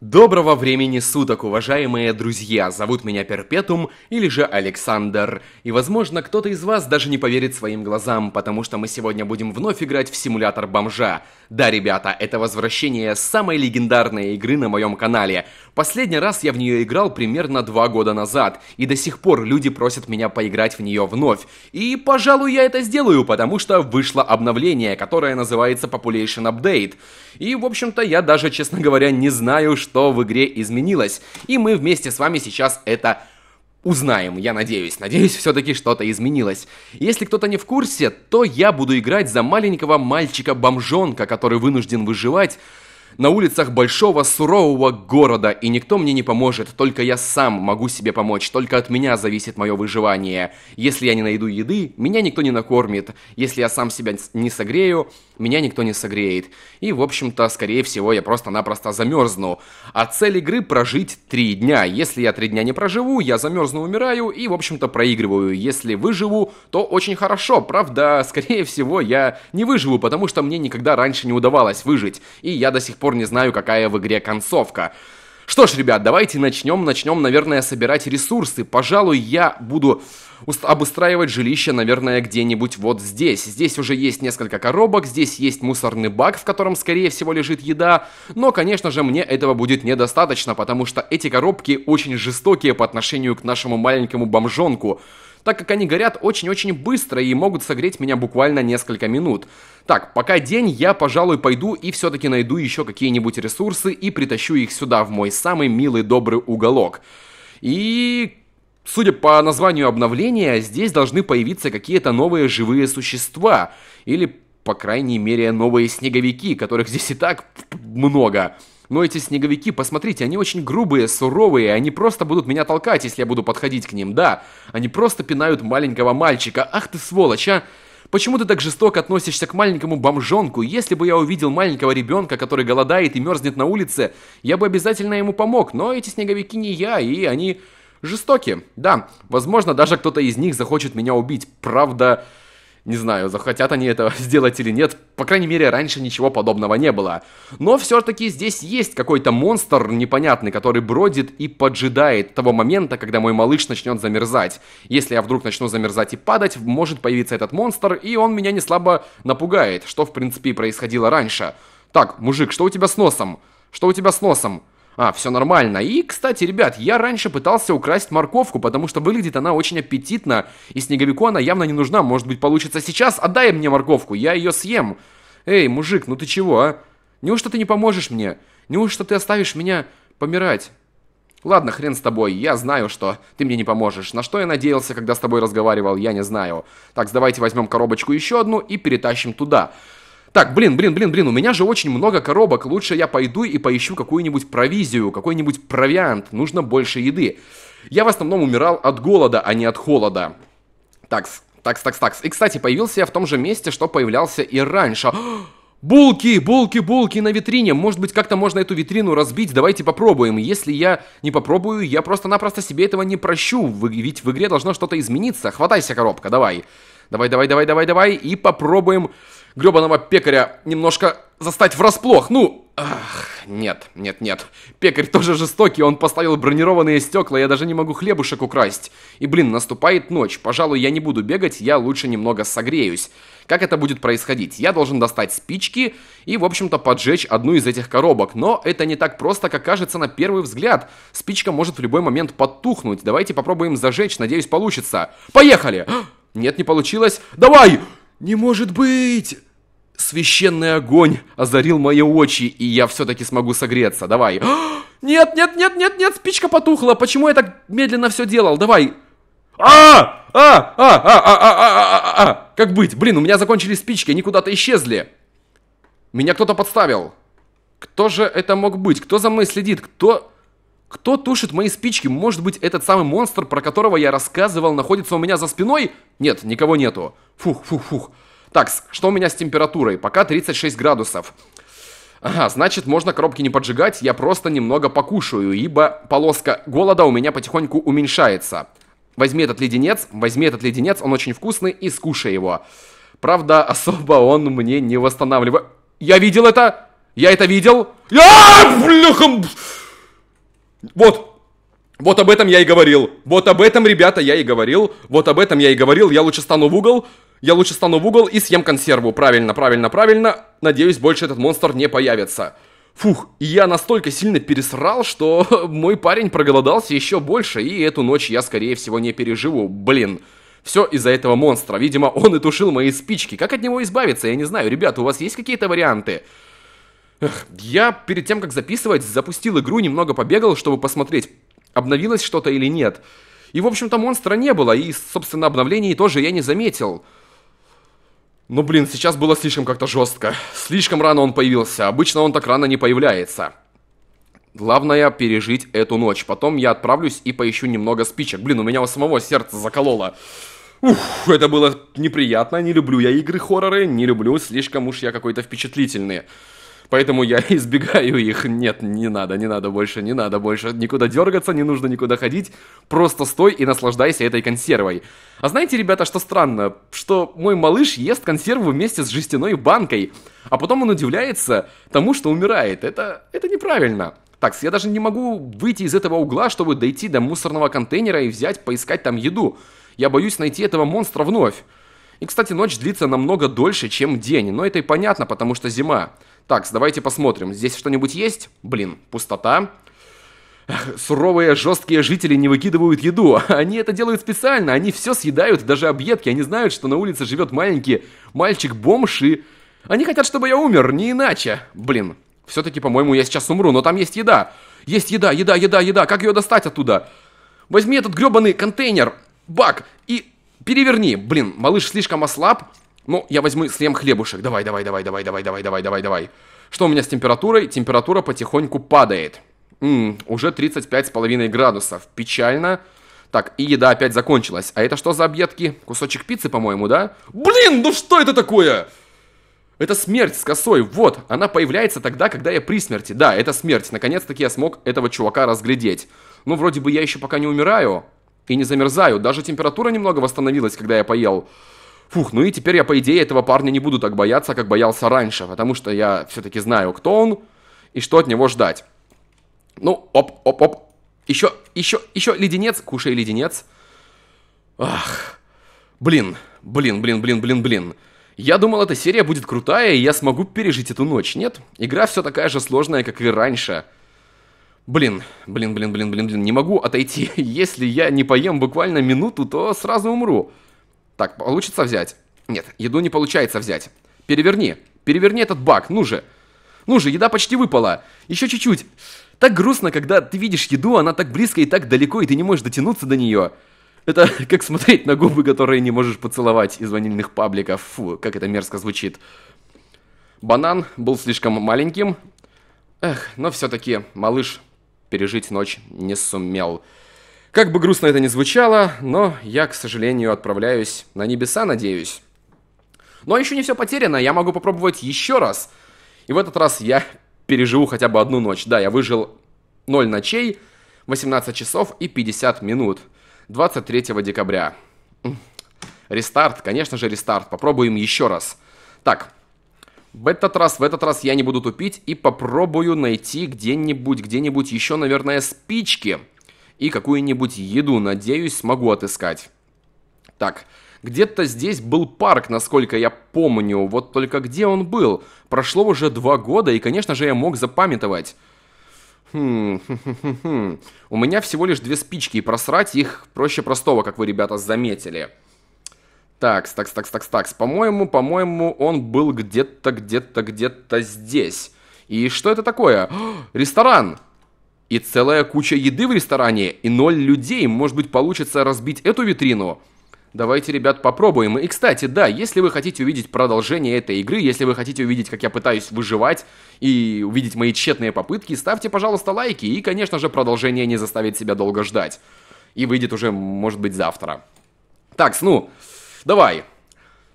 Доброго времени суток, уважаемые друзья! Зовут меня Перпетум или же Александр. И, возможно, кто-то из вас даже не поверит своим глазам, потому что мы сегодня будем вновь играть в симулятор бомжа. Да, ребята, это возвращение самой легендарной игры на моем канале. Последний раз я в нее играл примерно два года назад, и до сих пор люди просят меня поиграть в нее вновь. И, пожалуй, я это сделаю, потому что вышло обновление, которое называется Population Update. И, в общем-то, я даже, честно говоря, не знаю, что что в игре изменилось. И мы вместе с вами сейчас это узнаем, я надеюсь. Надеюсь, все-таки что-то изменилось. Если кто-то не в курсе, то я буду играть за маленького мальчика-бомжонка, который вынужден выживать на улицах большого сурового города, и никто мне не поможет, только я сам могу себе помочь, только от меня зависит мое выживание. Если я не найду еды, меня никто не накормит, если я сам себя не согрею, меня никто не согреет. И, в общем-то, скорее всего, я просто-напросто замерзну. А цель игры прожить три дня. Если я три дня не проживу, я замерзну, умираю и, в общем-то, проигрываю. Если выживу, то очень хорошо. Правда, скорее всего, я не выживу, потому что мне никогда раньше не удавалось выжить. И я до сих пор пор не знаю, какая в игре концовка. Что ж, ребят, давайте начнем. Начнем, наверное, собирать ресурсы. Пожалуй, я буду обустраивать жилище, наверное, где-нибудь вот здесь. Здесь уже есть несколько коробок, здесь есть мусорный бак, в котором, скорее всего, лежит еда. Но, конечно же, мне этого будет недостаточно, потому что эти коробки очень жестокие по отношению к нашему маленькому бомжонку так как они горят очень-очень быстро и могут согреть меня буквально несколько минут. Так, пока день, я, пожалуй, пойду и все-таки найду еще какие-нибудь ресурсы и притащу их сюда, в мой самый милый добрый уголок. И Судя по названию обновления, здесь должны появиться какие-то новые живые существа, или, по крайней мере, новые снеговики, которых здесь и так много. Но эти снеговики, посмотрите, они очень грубые, суровые, они просто будут меня толкать, если я буду подходить к ним, да. Они просто пинают маленького мальчика. Ах ты сволочь, а! Почему ты так жестоко относишься к маленькому бомжонку? Если бы я увидел маленького ребенка, который голодает и мерзнет на улице, я бы обязательно ему помог, но эти снеговики не я, и они жестоки. Да, возможно, даже кто-то из них захочет меня убить. Правда, не знаю, захотят они это сделать или нет. По крайней мере, раньше ничего подобного не было. Но все-таки здесь есть какой-то монстр непонятный, который бродит и поджидает того момента, когда мой малыш начнет замерзать. Если я вдруг начну замерзать и падать, может появиться этот монстр, и он меня не слабо напугает, что в принципе и происходило раньше. Так, мужик, что у тебя с носом? Что у тебя с носом? А, все нормально. И, кстати, ребят, я раньше пытался украсть морковку, потому что выглядит она очень аппетитно, и снеговику она явно не нужна. Может быть, получится сейчас? Отдай мне морковку, я ее съем. Эй, мужик, ну ты чего, а? Неужто ты не поможешь мне? Неужто ты оставишь меня помирать? Ладно, хрен с тобой, я знаю, что ты мне не поможешь. На что я надеялся, когда с тобой разговаривал, я не знаю. Так, давайте возьмем коробочку еще одну и перетащим туда. Так, блин, блин, блин, блин, у меня же очень много коробок, лучше я пойду и поищу какую-нибудь провизию, какой-нибудь провиант, нужно больше еды. Я в основном умирал от голода, а не от холода. Такс, такс, такс, такс. И, кстати, появился я в том же месте, что появлялся и раньше. Булки, булки, булки на витрине. Может быть, как-то можно эту витрину разбить. Давайте попробуем. Если я не попробую, я просто-напросто себе этого не прощу. ведь в игре должно что-то измениться. Хватайся, коробка, давай. Давай, давай, давай, давай, давай. И попробуем гребаного пекаря немножко застать врасплох. Ну, ах, нет, нет, нет. Пекарь тоже жестокий, он поставил бронированные стекла, я даже не могу хлебушек украсть. И, блин, наступает ночь, пожалуй, я не буду бегать, я лучше немного согреюсь. Как это будет происходить? Я должен достать спички и, в общем-то, поджечь одну из этих коробок. Но это не так просто, как кажется на первый взгляд. Спичка может в любой момент подтухнуть. Давайте попробуем зажечь, надеюсь, получится. Поехали! Нет, не получилось. Давай! Не может быть! священный огонь озарил мои очи, и я все-таки смогу согреться. Давай. Нет, нет, нет, нет, нет, спичка потухла. Почему я так медленно все делал? Давай. А а, а! а! А! А! А! А! А! А! Как быть? Блин, у меня закончились спички, они куда-то исчезли. Меня кто-то подставил. Кто же это мог быть? Кто за мной следит? Кто... Кто тушит мои спички? Может быть, этот самый монстр, про которого я рассказывал, находится у меня за спиной? Нет, никого нету. Фух, фух, фух. Так, что у меня с температурой? Пока 36 градусов. Ага, значит, можно коробки не поджигать, я просто немного покушаю, ибо полоска голода у меня потихоньку уменьшается. Возьми этот леденец, возьми этот леденец, он очень вкусный, и скушай его. Правда, особо он мне не восстанавливает. Я видел это! Я это видел! Я! Бляхом! Вот! Вот об этом я и говорил. Вот об этом, ребята, я и говорил. Вот об этом я и говорил. Я лучше стану в угол. Я лучше стану в угол и съем консерву. Правильно, правильно, правильно. Надеюсь, больше этот монстр не появится. Фух, и я настолько сильно пересрал, что мой парень проголодался еще больше, и эту ночь я, скорее всего, не переживу. Блин. Все из-за этого монстра. Видимо, он и тушил мои спички. Как от него избавиться? Я не знаю. ребят. у вас есть какие-то варианты? Эх, я перед тем, как записывать, запустил игру, немного побегал, чтобы посмотреть, обновилось что-то или нет. И, в общем-то, монстра не было, и, собственно, обновлений тоже я не заметил. Ну блин, сейчас было слишком как-то жестко. Слишком рано он появился, обычно он так рано не появляется. Главное пережить эту ночь. Потом я отправлюсь и поищу немного спичек. Блин, у меня у самого сердце закололо. Ух, это было неприятно. Не люблю я игры хорроры, не люблю. Слишком уж я какой-то впечатлительный. Поэтому я избегаю их. Нет, не надо, не надо больше, не надо больше. Никуда дергаться, не нужно никуда ходить. Просто стой и наслаждайся этой консервой. А знаете, ребята, что странно? Что мой малыш ест консерву вместе с жестяной банкой. А потом он удивляется тому, что умирает. Это, это неправильно. Так, я даже не могу выйти из этого угла, чтобы дойти до мусорного контейнера и взять, поискать там еду. Я боюсь найти этого монстра вновь. И, кстати, ночь длится намного дольше, чем день, но это и понятно, потому что зима. Так, давайте посмотрим, здесь что-нибудь есть? Блин, пустота. Суровые, жесткие жители не выкидывают еду. Они это делают специально, они все съедают, даже объедки. Они знают, что на улице живет маленький мальчик-бомж и... Они хотят, чтобы я умер, не иначе. Блин, все-таки, по-моему, я сейчас умру, но там есть еда. Есть еда, еда, еда, еда. Как ее достать оттуда? Возьми этот гребаный контейнер, бак, и Переверни. Блин, малыш слишком ослаб. Ну, я возьму слем хлебушек. Давай, давай, давай, давай, давай, давай, давай, давай, давай. Что у меня с температурой? Температура потихоньку падает. Ммм, уже 35,5 градусов. Печально. Так, и еда опять закончилась. А это что за объедки? Кусочек пиццы, по-моему, да? Блин, ну что это такое? Это смерть с косой, вот, она появляется тогда, когда я при смерти. Да, это смерть, наконец-таки я смог этого чувака разглядеть. Ну, вроде бы я еще пока не умираю и не замерзаю. Даже температура немного восстановилась, когда я поел. Фух, ну и теперь я, по идее, этого парня не буду так бояться, как боялся раньше, потому что я все-таки знаю, кто он и что от него ждать. Ну, оп, оп, оп. Еще, еще, еще леденец, кушай леденец. Ах, блин, блин, блин, блин, блин, блин. Я думал, эта серия будет крутая, и я смогу пережить эту ночь. Нет, игра все такая же сложная, как и раньше. Блин, блин, блин, блин, блин, блин, не могу отойти. Если я не поем буквально минуту, то сразу умру. Так, получится взять? Нет, еду не получается взять. Переверни, переверни этот бак, ну же. Ну же, еда почти выпала. Еще чуть-чуть. Так грустно, когда ты видишь еду, она так близко и так далеко, и ты не можешь дотянуться до нее. Это как смотреть на губы, которые не можешь поцеловать из ванильных пабликов. Фу, как это мерзко звучит. Банан был слишком маленьким. Эх, но все-таки малыш пережить ночь не сумел. Как бы грустно это ни звучало, но я, к сожалению, отправляюсь на небеса, надеюсь. Но еще не все потеряно, я могу попробовать еще раз. И в этот раз я переживу хотя бы одну ночь. Да, я выжил 0 ночей, 18 часов и 50 минут 23 декабря. Рестарт, конечно же, рестарт. Попробуем еще раз. Так, в этот раз, в этот раз я не буду тупить и попробую найти где-нибудь, где-нибудь еще, наверное, спички и какую-нибудь еду, надеюсь, смогу отыскать. Так, где-то здесь был парк, насколько я помню, вот только где он был? Прошло уже два года, и, конечно же, я мог запамятовать. Хм, хм, хм, хм. У меня всего лишь две спички, и просрать их проще простого, как вы, ребята, заметили. Такс, такс, такс, такс, такс. По-моему, по-моему, он был где-то, где-то, где-то здесь. И что это такое? О, ресторан! И целая куча еды в ресторане, и ноль людей. Может быть, получится разбить эту витрину? Давайте, ребят, попробуем. И, кстати, да, если вы хотите увидеть продолжение этой игры, если вы хотите увидеть, как я пытаюсь выживать, и увидеть мои тщетные попытки, ставьте, пожалуйста, лайки, и, конечно же, продолжение не заставит себя долго ждать. И выйдет уже, может быть, завтра. Такс, ну... Давай.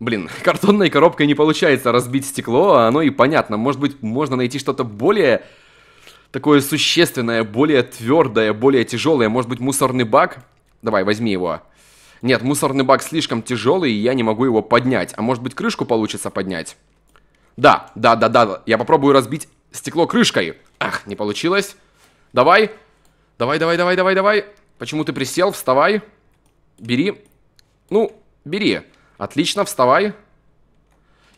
Блин, картонной коробкой не получается разбить стекло, а оно и понятно. Может быть, можно найти что-то более такое существенное, более твердое, более тяжелое. Может быть, мусорный бак? Давай, возьми его. Нет, мусорный бак слишком тяжелый, и я не могу его поднять. А может быть, крышку получится поднять? Да, да, да, да. Я попробую разбить стекло крышкой. Ах, не получилось. Давай. Давай, давай, давай, давай, давай. Почему ты присел? Вставай. Бери. Ну, Бери. Отлично, вставай.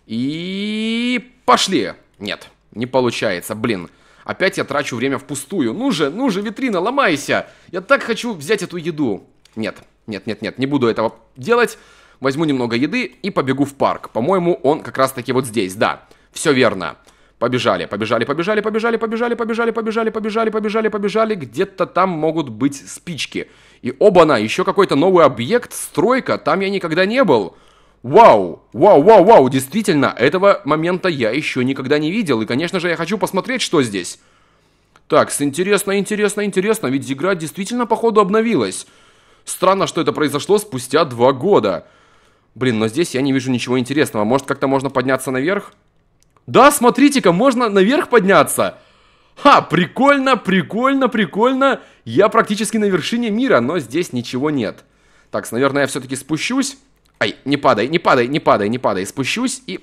И пошли. Нет, не получается, блин. Опять я трачу время впустую. Ну же, ну же, витрина, ломайся. Я так хочу взять эту еду. Нет, нет, нет, нет, не буду этого делать. Возьму немного еды и побегу в парк. По-моему, он как раз таки вот здесь, да. Все верно. Побежали, побежали, побежали, побежали, побежали, побежали, побежали, побежали, побежали, побежали. Где-то там могут быть спички. И оба-на, еще какой-то новый объект, стройка, там я никогда не был. Вау, вау, вау, вау, действительно, этого момента я еще никогда не видел. И, конечно же, я хочу посмотреть, что здесь. Так, интересно, интересно, интересно, ведь игра действительно, походу, обновилась. Странно, что это произошло спустя два года. Блин, но здесь я не вижу ничего интересного. Может, как-то можно подняться наверх? Да, смотрите-ка, можно наверх подняться. Ха, прикольно, прикольно, прикольно. Я практически на вершине мира, но здесь ничего нет. Так, наверное, я все-таки спущусь. Ай, не падай, не падай, не падай, не падай. Спущусь и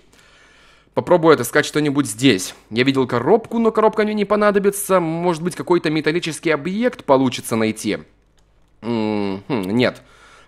попробую отыскать что-нибудь здесь. Я видел коробку, но коробка мне не понадобится. Может быть, какой-то металлический объект получится найти. М м-м, -м хм, -м, нет.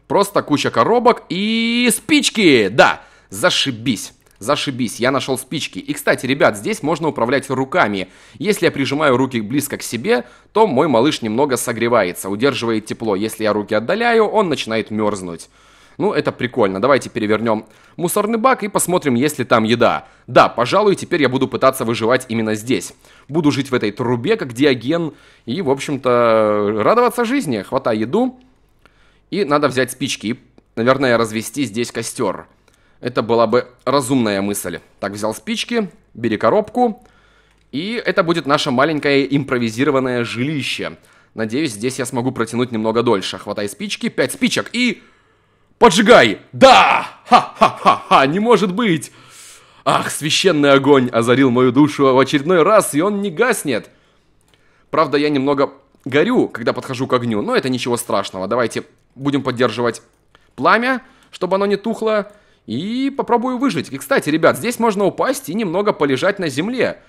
Просто куча коробок и спички. Да, зашибись. Зашибись, я нашел спички. И, кстати, ребят, здесь можно управлять руками. Если я прижимаю руки близко к себе, то мой малыш немного согревается, удерживает тепло. Если я руки отдаляю, он начинает мерзнуть. Ну, это прикольно. Давайте перевернем мусорный бак и посмотрим, есть ли там еда. Да, пожалуй, теперь я буду пытаться выживать именно здесь. Буду жить в этой трубе, как диаген, и, в общем-то, радоваться жизни. Хватай еду. И надо взять спички и, наверное, развести здесь костер. Это была бы разумная мысль. Так, взял спички, бери коробку. И это будет наше маленькое импровизированное жилище. Надеюсь, здесь я смогу протянуть немного дольше. Хватай спички, пять спичек и... Поджигай! Да! Ха-ха-ха-ха! Не может быть! Ах, священный огонь озарил мою душу в очередной раз, и он не гаснет! Правда, я немного горю, когда подхожу к огню, но это ничего страшного. Давайте будем поддерживать пламя, чтобы оно не тухло. И попробую выжить. И, кстати, ребят, здесь можно упасть и немного полежать на земле.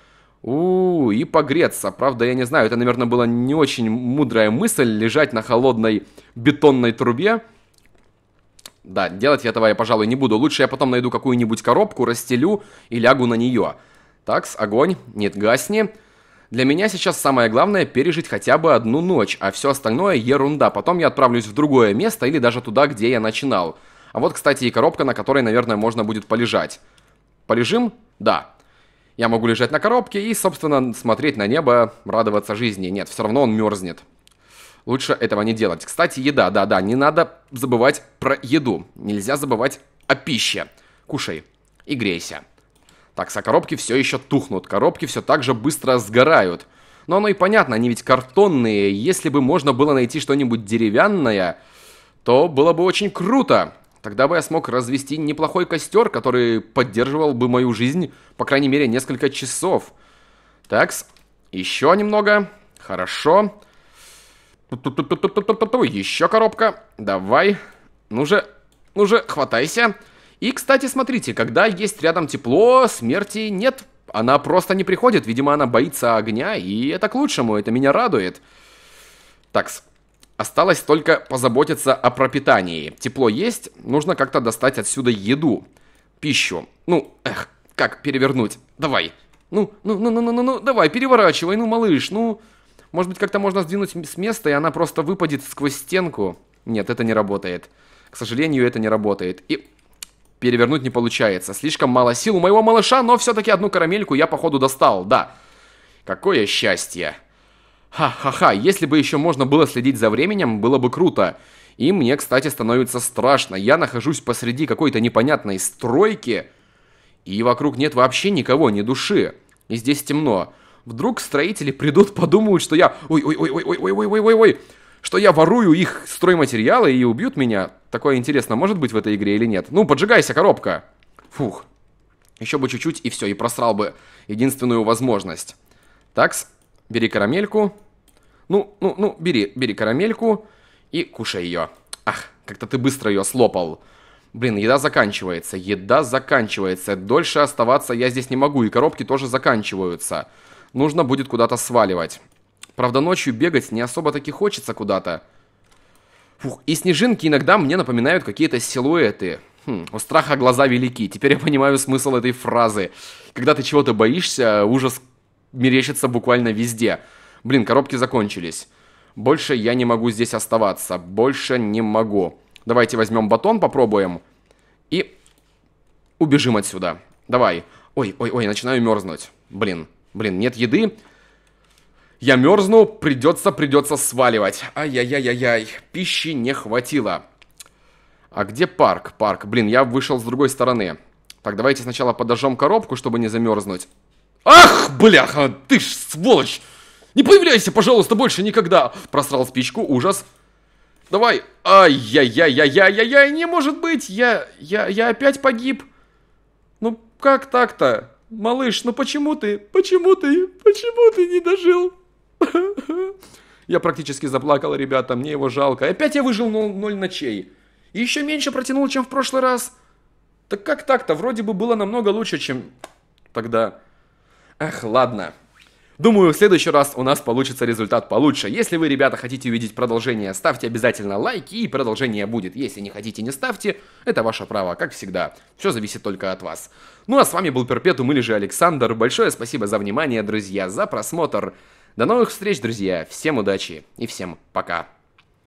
У, и погреться. Правда, я не знаю, это, наверное, была не очень мудрая мысль лежать на холодной бетонной трубе. Да, делать я этого я, пожалуй, не буду. Лучше я потом найду какую-нибудь коробку, расстелю и лягу на нее. Так, с огонь, нет, гасни. Для меня сейчас самое главное пережить хотя бы одну ночь, а все остальное ерунда. Потом я отправлюсь в другое место или даже туда, где я начинал. А вот, кстати, и коробка, на которой, наверное, можно будет полежать. Полежим? Да. Я могу лежать на коробке и, собственно, смотреть на небо, радоваться жизни. Нет, все равно он мерзнет. Лучше этого не делать. Кстати, еда, да-да, не надо забывать про еду. Нельзя забывать о пище. Кушай и грейся. Так, со а коробки все еще тухнут. Коробки все так же быстро сгорают. Но оно и понятно, они ведь картонные. Если бы можно было найти что-нибудь деревянное, то было бы очень круто. Тогда бы я смог развести неплохой костер, который поддерживал бы мою жизнь, по крайней мере, несколько часов. Такс, еще немного. Хорошо. Еще коробка. Давай. Ну же, ну же, хватайся. И, кстати, смотрите, когда есть рядом тепло, смерти нет. Она просто не приходит. Видимо, она боится огня, и это к лучшему. Это меня радует. Такс. Осталось только позаботиться о пропитании. Тепло есть, нужно как-то достать отсюда еду. Пищу. Ну, эх, как перевернуть? Давай. Ну, ну, ну, ну, ну, ну, ну, давай, переворачивай, ну, малыш, ну. Может быть, как-то можно сдвинуть с места, и она просто выпадет сквозь стенку? Нет, это не работает. К сожалению, это не работает. И перевернуть не получается. Слишком мало сил у моего малыша, но все-таки одну карамельку я, походу, достал, да. Какое счастье. Ха-ха-ха, если бы еще можно было следить за временем, было бы круто. И мне, кстати, становится страшно. Я нахожусь посреди какой-то непонятной стройки, и вокруг нет вообще никого, ни души. И здесь темно. Вдруг строители придут, подумают, что я... Ой-ой-ой-ой-ой-ой-ой-ой-ой! Что я ворую их стройматериалы и убьют меня. Такое интересно, может быть в этой игре или нет? Ну, поджигайся, коробка! Фух. Еще бы чуть-чуть, и все, и просрал бы единственную возможность. Такс. Бери карамельку. Ну, ну, ну, бери, бери карамельку и кушай ее. Ах, как-то ты быстро ее слопал. Блин, еда заканчивается, еда заканчивается. Дольше оставаться я здесь не могу, и коробки тоже заканчиваются. Нужно будет куда-то сваливать. Правда, ночью бегать не особо таки хочется куда-то. Фух, и снежинки иногда мне напоминают какие-то силуэты. Хм, у страха глаза велики. Теперь я понимаю смысл этой фразы. Когда ты чего-то боишься, ужас мерещится буквально везде. Блин, коробки закончились. Больше я не могу здесь оставаться. Больше не могу. Давайте возьмем батон, попробуем. И убежим отсюда. Давай. Ой, ой, ой, начинаю мерзнуть. Блин, блин, нет еды. Я мерзну, придется, придется сваливать. Ай-яй-яй-яй-яй, пищи не хватило. А где парк? Парк. Блин, я вышел с другой стороны. Так, давайте сначала подожжем коробку, чтобы не замерзнуть. Ах, бляха, ты ж сволочь! Не появляйся, пожалуйста, больше никогда! Просрал спичку, ужас. Давай. Ай-яй-яй-яй-яй-яй-яй, не может быть, я, я, я опять погиб. Ну, как так-то? Малыш, ну почему ты, почему ты, почему ты не дожил? Я практически заплакал, ребята, мне его жалко. Опять я выжил ноль ночей. И еще меньше протянул, чем в прошлый раз. Так как так-то? Вроде бы было намного лучше, чем тогда. Ах, ладно. Думаю, в следующий раз у нас получится результат получше. Если вы, ребята, хотите увидеть продолжение, ставьте обязательно лайки, и продолжение будет. Если не хотите, не ставьте. Это ваше право, как всегда. Все зависит только от вас. Ну а с вами был Перпетум или же Александр. Большое спасибо за внимание, друзья, за просмотр. До новых встреч, друзья. Всем удачи и всем пока.